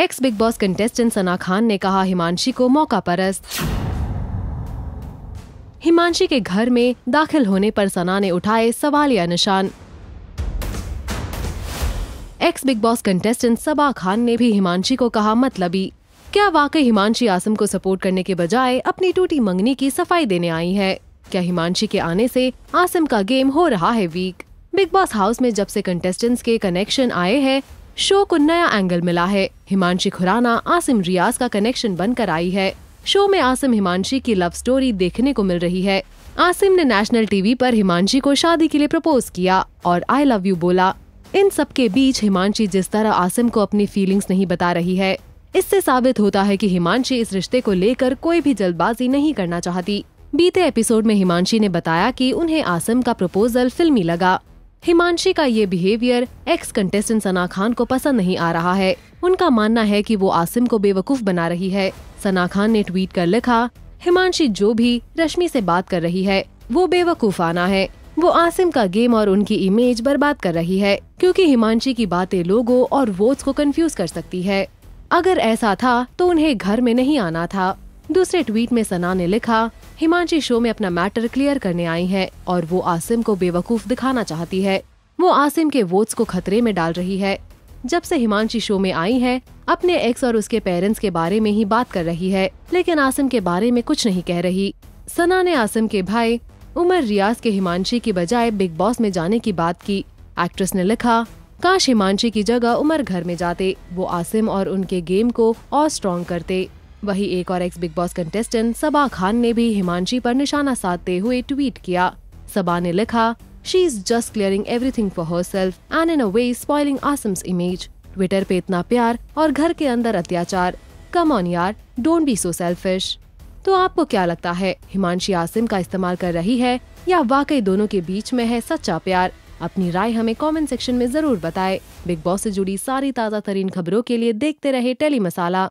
X Bigg Boss contestant Sana Khan ने कहा हिमांशी को मौका परस्त हिमांशी के घर में दाखिल होने पर सना ने उठाए सवाल या निशान ex Bigg Boss contestant Saba Khan ने भी हिमांशी को कहा मतलबी क्या वाकई हिमांशी आसम को सपोर्ट करने के बजाय अपनी टूटी मंगनी की सफाई देने आई है क्या हिमांशी के आने से आसम का गेम हो रहा है वीक बिग बॉस हाउस में जब से कंटेस्टेंट्स के कनेक्शन आए हैं शो को नया एंगल मिला है हिमांशी खुराना आसिम रियाज का कनेक्शन बनकर आई है शो में आसिम हिमांशी की लव स्टोरी देखने को मिल रही है आसिम ने नेशनल टीवी पर हिमांशी को शादी के लिए प्रपोज किया और आई लव यू बोला इन सब के बीच हिमांशी जिस तरह आसिम को अपनी फीलिंग्स नहीं बता रही है इससे साबित होता है कि हिमांशी इस रिश्ते को लेकर कोई भी जल्दबाजी नहीं करना चाहती बीते एपिसोड में हिमांशी ने बताया कि उन्हें आसिम का प्रपोजल फिल्मी लगा हिमांशी का ये behaviour ex contestant Sana Khan को पसंद नहीं आ रहा है उनका मानना है कि वो आसिम को बेवकूफ बना रही है सना खान ने ट्वीट कर लिखा हिमांशी जो भी रश्मि से बात कर रही है वो बेवकूफ़ आना है वो आसिम का गेम और उनकी इमेज बर्बाद कर रही है क्योंकि हिमांशी की बातें लोगों और वोट्स को कंफ्यूज कर सकती है अगर ऐसा था तो उन्हें घर में नहीं आना था दूसरे ट्वीट में सना ने लिखा हिमांशी शो में अपना मैटर क्लियर करने आई है और वो आसिम को बेवकूफ दिखाना चाहती है वो आसिम के वोट्स को खतरे में डाल रही है जब से हिमांशी शो में आई है अपने एक्स और उसके पेरेंट्स के बारे में ही बात कर रही है लेकिन आसिम के बारे में कुछ नहीं कह रही सना ने आसिम के भाई उमर रियाज के हिमांशी की बजाय बिग बॉस में जाने की बात की एक्ट्रेस ने लिखा काश हिमांशी की जगह उमर घर में जाते वो आसिम और उनके गेम को और स्ट्रॉन्ग करते वहीं एक और ex Bigg Boss contestant Saba Khan ने भी हिमांशी पर निशाना साधते हुए ट्वीट किया सबा ने लिखा she is just clearing everything for herself and in a way spoiling Asim's image Twitter पे इतना प्यार और घर के अंदर अत्याचार कम ऑन यार डोंट बी सो सेल्फिश तो आपको क्या लगता है हिमांशी आसिम का इस्तेमाल कर रही है या वाकई दोनों के बीच में है सच्चा प्यार अपनी राय हमें कमेंट सेक्शन में जरूर बताएं। बिग बॉस से जुड़ी सारी ताज़ा तरीन खबरों के लिए देखते रहे टेली मसाला